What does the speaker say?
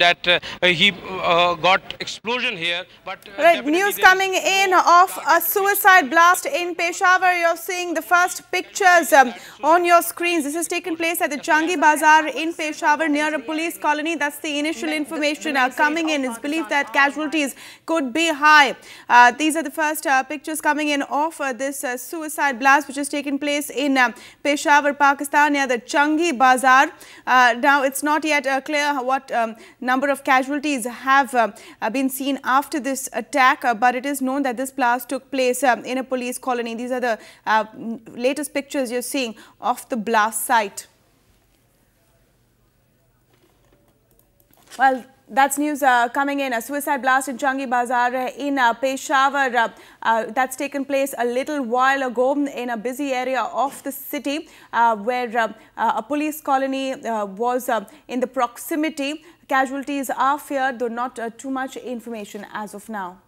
that uh, he uh, got explosion here but uh, right news coming in of a suicide blast in Peshawar you're seeing the first pictures um, on your screens this has taken place at the Changi Bazaar in Peshawar near a police colony that's the initial information uh, coming in it's believed that casualties could be high uh, these are the first uh, pictures coming in of uh, this suicide blast which has taken place in um, Peshawar Pakistan near the Changi Bazaar now it's not yet clear what um, number of casualties have uh, uh, been seen after this attack, uh, but it is known that this blast took place um, in a police colony. These are the latest pictures you're seeing of the blast site. Well, that's news uh, coming in. A suicide blast in Changi Bazaar uh, in uh, Peshawar. Uh, uh, that's taken place a little while ago in a busy area of the city uh, where a police colony was in the proximity. Casualties are feared, though not too much information as of now.